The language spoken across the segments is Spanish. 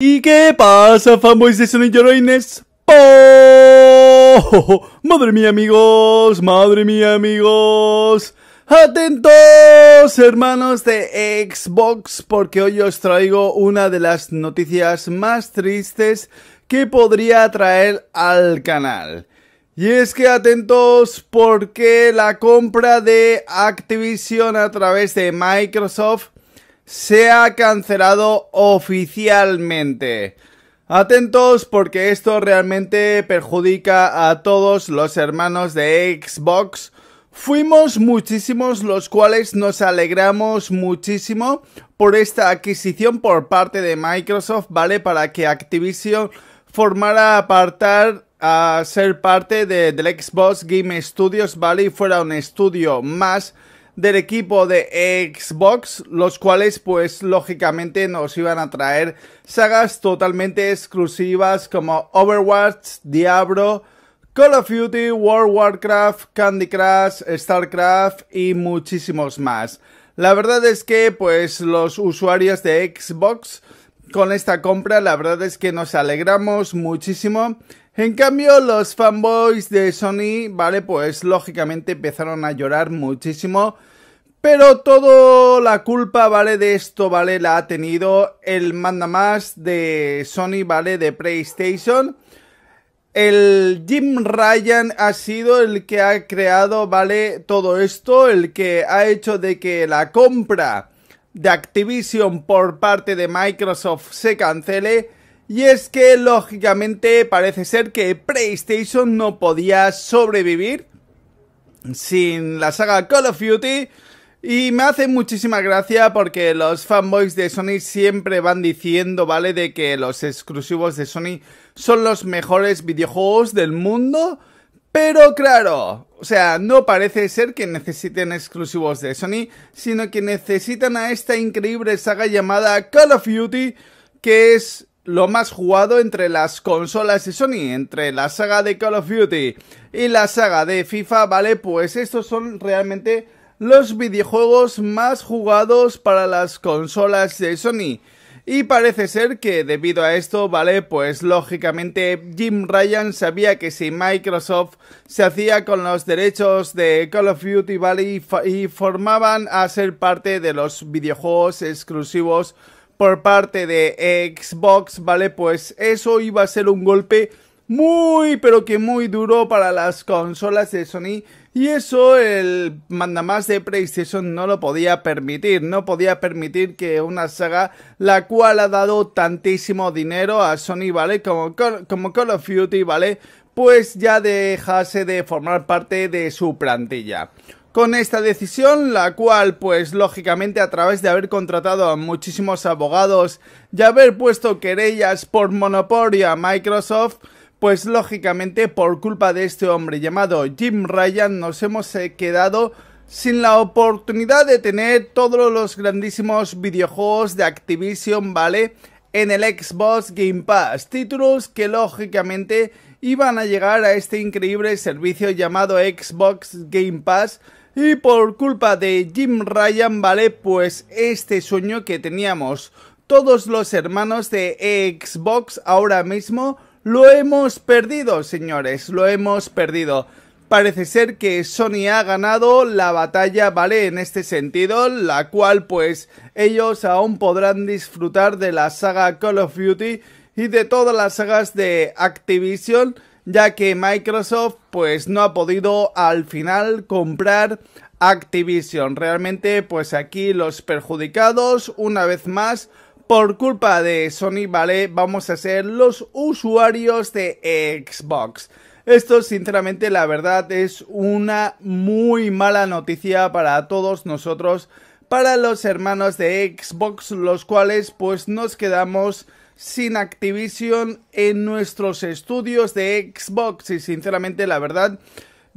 ¿Y qué pasa, fanboys de Sonic ¡Oh! ¡Madre mía, amigos! ¡Madre mía, amigos! ¡Atentos, hermanos de Xbox! Porque hoy os traigo una de las noticias más tristes que podría traer al canal. Y es que atentos porque la compra de Activision a través de Microsoft se ha cancelado oficialmente. Atentos porque esto realmente perjudica a todos los hermanos de Xbox. Fuimos muchísimos los cuales nos alegramos muchísimo por esta adquisición por parte de Microsoft, ¿vale? Para que Activision formara apartar a ser parte de, del Xbox Game Studios, ¿vale? Y fuera un estudio más del equipo de Xbox, los cuales pues lógicamente nos iban a traer sagas totalmente exclusivas como Overwatch, Diablo, Call of Duty, World Warcraft, Candy Crush, StarCraft y muchísimos más. La verdad es que pues los usuarios de Xbox con esta compra, la verdad es que nos alegramos muchísimo. En cambio, los fanboys de Sony, vale, pues lógicamente empezaron a llorar muchísimo. Pero toda la culpa, ¿vale? De esto, ¿vale? La ha tenido el manda más de Sony, ¿vale? De PlayStation. El Jim Ryan ha sido el que ha creado, ¿vale? Todo esto, el que ha hecho de que la compra de Activision por parte de Microsoft se cancele, y es que lógicamente parece ser que PlayStation no podía sobrevivir sin la saga Call of Duty. Y me hace muchísima gracia porque los fanboys de Sony siempre van diciendo, ¿vale? De que los exclusivos de Sony son los mejores videojuegos del mundo. Pero claro, o sea, no parece ser que necesiten exclusivos de Sony, sino que necesitan a esta increíble saga llamada Call of Duty, que es lo más jugado entre las consolas de Sony, entre la saga de Call of Duty y la saga de FIFA, ¿vale? Pues estos son realmente los videojuegos más jugados para las consolas de Sony. Y parece ser que debido a esto, ¿vale? Pues lógicamente Jim Ryan sabía que si Microsoft se hacía con los derechos de Call of Duty, ¿vale? Y, formaban a ser parte de los videojuegos exclusivos por parte de Xbox, ¿vale? Pues eso iba a ser un golpe muy, pero que muy duro para las consolas de Sony y eso el mandamás de PlayStation no lo podía permitir, no podía permitir que una saga la cual ha dado tantísimo dinero a Sony, ¿vale? Como, como Call of Duty, ¿vale? Pues ya dejase de formar parte de su plantilla con esta decisión, la cual pues lógicamente a través de haber contratado a muchísimos abogados y haber puesto querellas por monopolio a Microsoft, pues lógicamente por culpa de este hombre llamado Jim Ryan nos hemos eh, quedado sin la oportunidad de tener todos los grandísimos videojuegos de Activision, ¿vale? En el Xbox Game Pass, títulos que lógicamente iban a llegar a este increíble servicio llamado Xbox Game Pass y por culpa de Jim Ryan, ¿vale? Pues este sueño que teníamos todos los hermanos de Xbox ahora mismo lo hemos perdido, señores, lo hemos perdido. Parece ser que Sony ha ganado la batalla, ¿vale? En este sentido, la cual pues ellos aún podrán disfrutar de la saga Call of Duty y de todas las sagas de Activision, ya que Microsoft pues no ha podido al final comprar Activision. Realmente pues aquí los perjudicados una vez más por culpa de Sony, ¿vale? Vamos a ser los usuarios de Xbox. Esto, sinceramente, la verdad es una muy mala noticia para todos nosotros, para los hermanos de Xbox, los cuales pues nos quedamos sin Activision en nuestros estudios de Xbox y sinceramente la verdad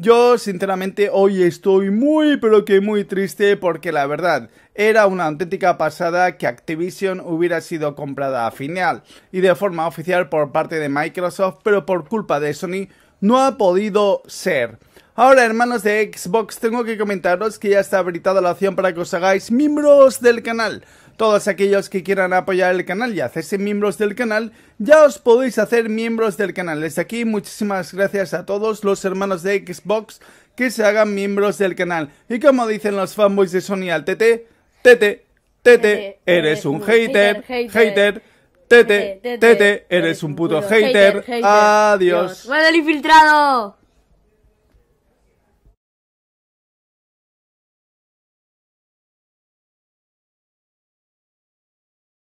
yo, sinceramente, hoy estoy muy, pero que muy triste porque la verdad, era una auténtica pasada que Activision hubiera sido comprada a final y de forma oficial por parte de Microsoft, pero por culpa de Sony no ha podido ser. Ahora, hermanos de Xbox, tengo que comentaros que ya está habilitada la opción para que os hagáis miembros del canal. Todos aquellos que quieran apoyar el canal y hacerse miembros del canal, ya os podéis hacer miembros del canal. Desde aquí, muchísimas gracias a todos los hermanos de Xbox que se hagan miembros del canal. Y como dicen los fanboys de Sony al TT, TT, TT, eh, eres un hater, hater. TT, TT, eres un puto hater. Adiós. ¡Vale el infiltrado!